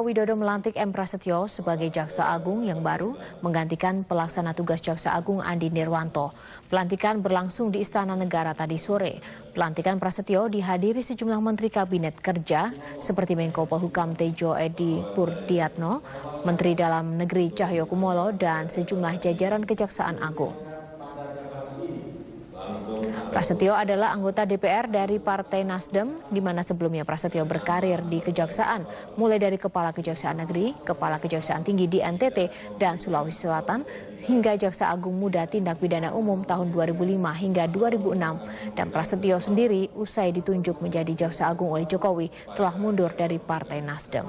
Widodo melantik M. Prasetyo sebagai Jaksa Agung yang baru menggantikan pelaksana tugas Jaksa Agung Andi Nirwanto. Pelantikan berlangsung di Istana Negara tadi sore. Pelantikan Prasetyo dihadiri sejumlah Menteri Kabinet Kerja seperti Menko Polhukam Tejo Edi Purdiatno, Menteri Dalam Negeri Cahyokumolo, dan sejumlah jajaran Kejaksaan Agung. Prasetyo adalah anggota DPR dari Partai Nasdem, di mana sebelumnya Prasetyo berkarir di kejaksaan, mulai dari Kepala Kejaksaan Negeri, Kepala Kejaksaan Tinggi di NTT dan Sulawesi Selatan, hingga Jaksa Agung Muda Tindak Pidana Umum tahun 2005 hingga 2006. Dan Prasetyo sendiri usai ditunjuk menjadi Jaksa Agung oleh Jokowi telah mundur dari Partai Nasdem.